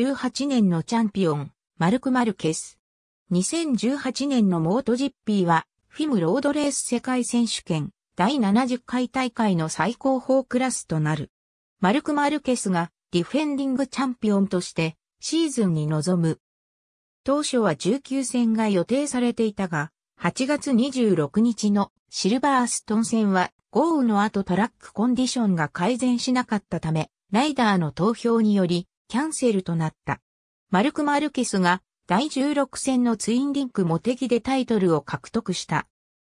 2018年のチャンピオン、マルク・マルケス。2018年のモートジッピーは、フィムロードレース世界選手権第70回大会の最高峰クラスとなる。マルク・マルケスがディフェンディングチャンピオンとしてシーズンに臨む。当初は19戦が予定されていたが、8月26日のシルバーストン戦は豪雨の後トラックコンディションが改善しなかったため、ライダーの投票によりキャンセルとなった。マルク・マルケスが第16戦のツインリンクモテギでタイトルを獲得した。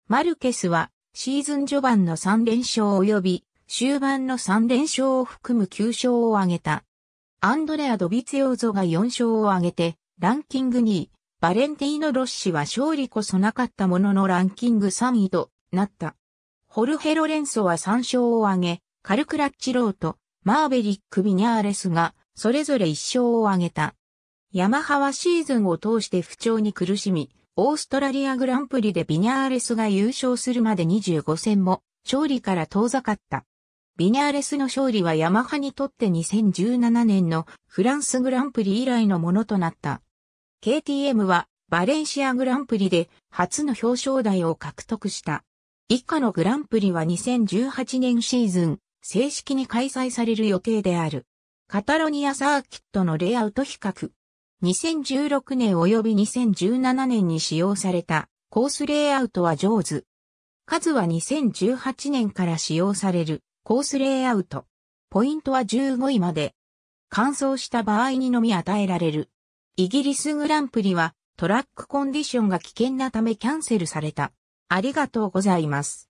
マルケスはシーズン序盤の3連勝及び終盤の3連勝を含む9勝を挙げた。アンドレア・ドビツヨーゾが4勝を挙げてランキング2位、バレンティーノ・ロッシは勝利こそなかったもののランキング3位となった。ホルヘ・ロレンソは3勝を挙げ、カルクラッチローとマーベリック・ビニャーレスがそれぞれ1勝を挙げた。ヤマハはシーズンを通して不調に苦しみ、オーストラリアグランプリでビニャーレスが優勝するまで25戦も勝利から遠ざかった。ビニャーレスの勝利はヤマハにとって2017年のフランスグランプリ以来のものとなった。KTM はバレンシアグランプリで初の表彰台を獲得した。以下のグランプリは2018年シーズン、正式に開催される予定である。カタロニアサーキットのレイアウト比較。2016年及び2017年に使用されたコースレイアウトは上手。数は2018年から使用されるコースレイアウト。ポイントは15位まで。乾燥した場合にのみ与えられる。イギリスグランプリはトラックコンディションが危険なためキャンセルされた。ありがとうございます。